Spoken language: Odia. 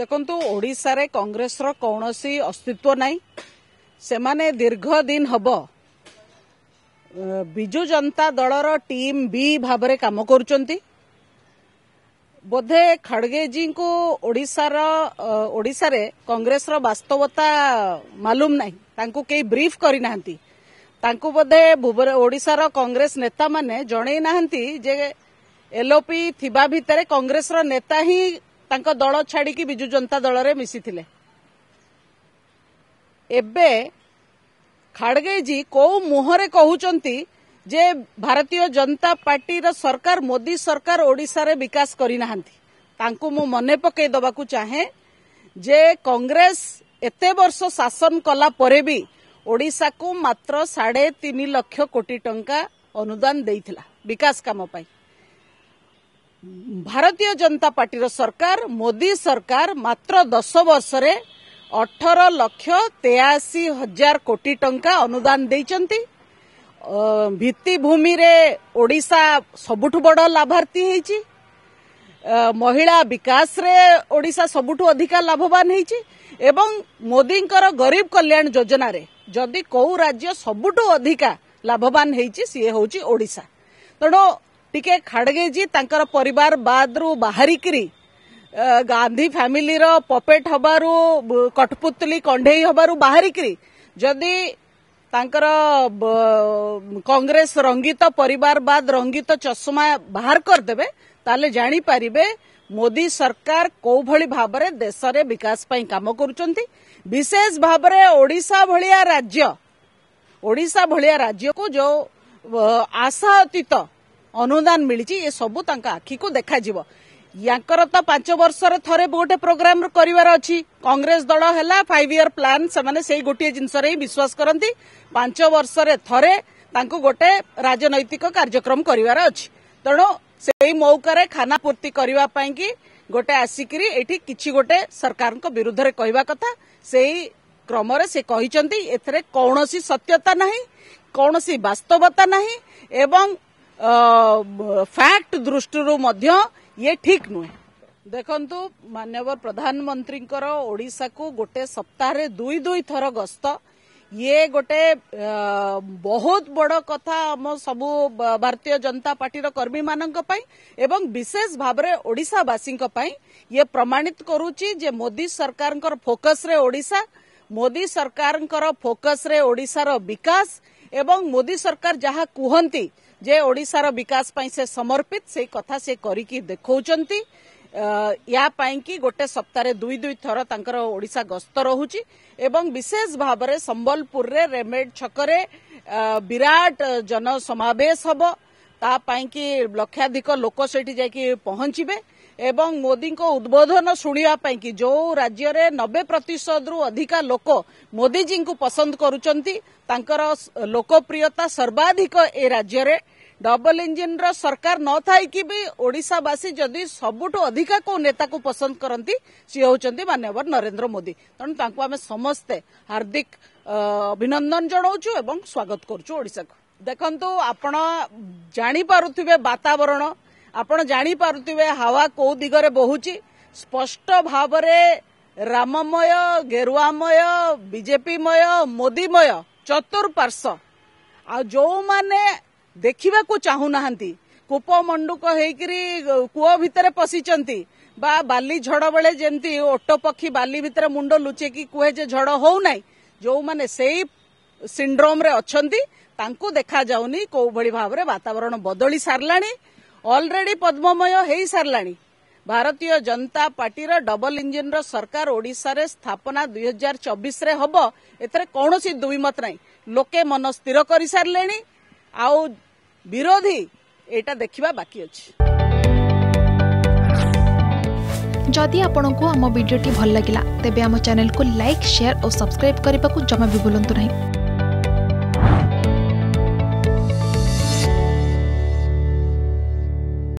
ଦେଖନ୍ତୁ ଓଡ଼ିଶାରେ କଂଗ୍ରେସର କୌଣସି ଅସ୍ତିତ୍ୱ ନାହିଁ ସେମାନେ ଦୀର୍ଘ ଦିନ ହେବ ବିଜୁ ଜନତା ଦଳର ଟିମ୍ ବି ଭାବରେ କାମ କରୁଛନ୍ତି ବୋଧେ ଖଡ଼ଗେଜୀଙ୍କୁ ଓଡ଼ିଶାର ଓଡ଼ିଶାରେ କଂଗ୍ରେସର ବାସ୍ତବତା ମାଲୁମ ନାହିଁ ତାଙ୍କୁ କେହି ବ୍ରିଫ୍ କରିନାହାନ୍ତି ତାଙ୍କୁ ବୋଧେ ଓଡ଼ିଶାର କଂଗ୍ରେସ ନେତାମାନେ ଜଣେଇ ନାହାନ୍ତି ଯେ ଏଲ୍ଓପି ଥିବା ଭିତରେ କଂଗ୍ରେସର ନେତା ହିଁ ତାଙ୍କ ଦଳ ଛାଡ଼ିକି ବିଜୁ ଜନତା ଦଳରେ ମିଶିଥିଲେ ଏବେ ଖାଡ଼ଗେଜୀ କୋଉ ମୁହଁରେ କହୁଛନ୍ତି ଯେ ଭାରତୀୟ ଜନତା ପାର୍ଟିର ସରକାର ମୋଦି ସରକାର ଓଡ଼ିଶାରେ ବିକାଶ କରିନାହାନ୍ତି ତାଙ୍କୁ ମୁଁ ମନେ ପକାଇ ଦେବାକୁ ଚାହେଁ ଯେ କଂଗ୍ରେସ ଏତେ ବର୍ଷ ଶାସନ କଲା ପରେ ବି ଓଡ଼ିଶାକୁ ମାତ୍ର ସାଢ଼େ ତିନି ଲକ୍ଷ କୋଟି ଟଙ୍କା ଅନୁଦାନ ଦେଇଥିଲା ବିକାଶ କାମ ପାଇଁ ଭାରତୀୟ ଜନତା ପାର୍ଟିର ସରକାର ମୋଦି ସରକାର ମାତ୍ର ଦଶ ବର୍ଷରେ ଅଠର ଲକ୍ଷ ତେୟାଅଶୀ ହଜାର କୋଟି ଟଙ୍କା ଅନୁଦାନ ଦେଇଛନ୍ତି ଭିତ୍ତିଭୂମିରେ ଓଡ଼ିଶା ସବୁଠୁ ବଡ଼ ଲାଭାର୍ଥୀ ହୋଇଛି ମହିଳା ବିକାଶରେ ଓଡ଼ିଶା ସବୁଠୁ ଅଧିକା ଲାଭବାନ ହୋଇଛି ଏବଂ ମୋଦିଙ୍କର ଗରିବ କଲ୍ୟାଣ ଯୋଜନାରେ ଯଦି କୋଉ ରାଜ୍ୟ ସବୁଠୁ ଅଧିକା ଲାଭବାନ ହୋଇଛି ସିଏ ହେଉଛି ଓଡ଼ିଶା ତେଣୁ टिके खाडगेजी ତାଙ୍କର ପରିବାର ବାଦରୁ ବାହାରିକିରି ଗାନ୍ଧୀ ଫ୍ୟାମିଲିର ପପେଟ୍ ହେବାରୁ କଠପୁତଲି କଣ୍ଢେଇ ହେବାରୁ ବାହାରିକିରି ଯଦି ତାଙ୍କର କଂଗ୍ରେସ ରଙ୍ଗୀତ ପରିବାରବାଦ ରଙ୍ଗୀତ ଚଷମା ବାହାର କରିଦେବେ ତାହେଲେ ଜାଣିପାରିବେ ମୋଦି ସରକାର କୋଉଭଳି ଭାବରେ ଦେଶରେ ବିକାଶ ପାଇଁ କାମ କରୁଛନ୍ତି ବିଶେଷ ଭାବରେ ଓଡ଼ିଶା ଭଳିଆ ରାଜ୍ୟ ଓଡ଼ିଶା ଭଳିଆ ରାଜ୍ୟକୁ ଯେଉଁ ଆଶା ଅତୀତ ଅନୁଦାନ ମିଳିଛି ଏ ସବୁ ତାଙ୍କ ଆଖିକୁ ଦେଖାଯିବ ୟାଙ୍କର ତ ପାଞ୍ଚ ବର୍ଷରେ ଥରେ ଗୋଟେ ପ୍ରୋଗ୍ରାମ କରିବାର ଅଛି କଂଗ୍ରେସ ଦଳ ହେଲା ଫାଇଭ ଇୟର ପ୍ଲାନ ସେମାନେ ସେଇ ଗୋଟିଏ ଜିନିଷରେ ହିଁ ବିଶ୍ୱାସ କରନ୍ତି ପାଞ୍ଚ ବର୍ଷରେ ଥରେ ତାଙ୍କୁ ଗୋଟେ ରାଜନୈତିକ କାର୍ଯ୍ୟକ୍ରମ କରିବାର ଅଛି ତେଣୁ ସେଇ ମୌକାରେ ଖାନାପୂର୍ତ୍ତି କରିବା ପାଇଁକି ଗୋଟେ ଆସିକିରି ଏଠି କିଛି ଗୋଟେ ସରକାରଙ୍କ ବିରୁଦ୍ଧରେ କହିବା କଥା ସେଇ କ୍ରମରେ ସେ କହିଛନ୍ତି ଏଥିରେ କୌଣସି ସତ୍ୟତା ନାହିଁ କୌଣସି ବାସ୍ତବତା ନାହିଁ ଏବଂ फैक्ट दृष्टि ये ठीक नुहे देखु मानवर प्रधानमंत्री ओडा को गोटे सप्ताह दुई दुई थर गस्त ये गोटे बहुत बड़ कथा आम सब भारतीय जनता पार्टी कर्मी मानी एवं विशेष भाव ओडावासी ये प्रमाणित कर मोदी सरकार फोकस रे ओडा मोदी सरकार फोकस रे ओडार विकास एवं मोदी सरकार जहां कहती ଯେ ଓଡ଼ିଶାର ବିକାଶ ପାଇଁ ସେ ସମର୍ପିତ ସେଇ କଥା ସେ କରିକି ଦେଖାଉଛନ୍ତି ୟା ପାଇଁକି ଗୋଟେ ସପ୍ତାହରେ ଦୁଇ ଦୁଇ ଥର ତାଙ୍କର ଓଡ଼ିଶା ଗସ୍ତ ରହୁଛି ଏବଂ ବିଶେଷ ଭାବରେ ସମ୍ବଲପୁରରେ ରେମେଡ୍ ଛକରେ ବିରାଟ ଜନସମାବେଶ ହେବ ତା ପାଇଁକି ଲକ୍ଷାଧିକ ଲୋକ ସେଠି ଯାଇକି ପହଞ୍ଚିବେ ଏବଂ ମୋଦିଙ୍କ ଉଦ୍ବୋଧନ ଶୁଣିବା ପାଇଁ କି ଯେଉଁ ରାଜ୍ୟରେ ନବେ ପ୍ରତିଶତରୁ ଅଧିକା ଲୋକ ମୋଦିଜୀଙ୍କୁ ପସନ୍ଦ କରୁଛନ୍ତି ତାଙ୍କର ଲୋକପ୍ରିୟତା ସର୍ବାଧିକ ଏ ରାଜ୍ୟରେ ଡବଲ ଇଞ୍ଜିନ୍ର ସରକାର ନଥାଇକି ବି ଓଡ଼ିଶାବାସୀ ଯଦି ସବୁଠୁ ଅଧିକା କେଉଁ ନେତାକୁ ପସନ୍ଦ କରନ୍ତି ସିଏ ହେଉଛନ୍ତି ମାନ୍ୟବର ନରେନ୍ଦ୍ର ମୋଦି ତେଣୁ ତାଙ୍କୁ ଆମେ ସମସ୍ତେ ହାର୍ଦ୍ଦିକ ଅଭିନନ୍ଦନ ଜଣାଉଛୁ ଏବଂ ସ୍ୱାଗତ କରୁଛୁ ଓଡ଼ିଶାକୁ ଦେଖନ୍ତୁ ଆପଣ ଜାଣିପାରୁଥିବେ ବାତାବରଣ ଆପଣ ଜାଣିପାରୁଥିବେ ହାୱା କୋଉ ଦିଗରେ ବହୁଛି ସ୍ପଷ୍ଟ ଭାବରେ ରାମମୟ ଗେରୁଆମୟ ବିଜେପିମୟ ମୋଦିମୟ ଚତୁର୍ପାର୍ଶ୍ୱ ଆଉ ଯୋଉମାନେ ଦେଖିବାକୁ ଚାହୁଁନାହାନ୍ତି କୂପ ମଣ୍ଡୁକ ହେଇକିରି କୂଅ ଭିତରେ ପଶିଛନ୍ତି ବା ବାଲି ଝଡ଼ ବେଳେ ଯେମିତି ଓଟ ପକ୍ଷୀ ବାଲି ଭିତରେ ମୁଣ୍ଡ ଲୁଚେକି କୁହେ ଯେ ଝଡ଼ ହଉନାହିଁ ଯୋଉମାନେ ସେଇ ସିଣ୍ଡ୍ରୋମରେ ଅଛନ୍ତି ତାଙ୍କୁ ଦେଖାଯାଉନି କୋଉଭଳି ଭାବରେ ବାତାବରଣ ବଦଳି ସାରିଲାଣି ଅଲରେଡି ପଦ୍ମମୟ ହେଇସାରିଲାଣି ଭାରତୀୟ ଜନତା ପାର୍ଟିର ଡବଲ ଇଞ୍ଜିନ୍ର ସରକାର ଓଡ଼ିଶାରେ ସ୍ଥାପନା ଦୁଇ ହଜାର ଚବିଶରେ ହେବ ଏଥିରେ କୌଣସି ଦୁଇମତ ନାହିଁ ଲୋକେ ମନ ସ୍ଥିର କରିସାରିଲେଣି ଆଉ ବିରୋଧୀ ଏଇଟା ଦେଖିବା ବାକି ଅଛି ଯଦି ଆପଣଙ୍କୁ ଆମ ଭିଡ଼ିଓଟି ଭଲ ଲାଗିଲା ତେବେ ଆମ ଚ୍ୟାନେଲକୁ ଲାଇକ୍ ସେୟାର ଓ ସବସ୍କ୍ରାଇବ୍ କରିବାକୁ ଜମା ବି ଭୁଲନ୍ତୁ ନାହିଁ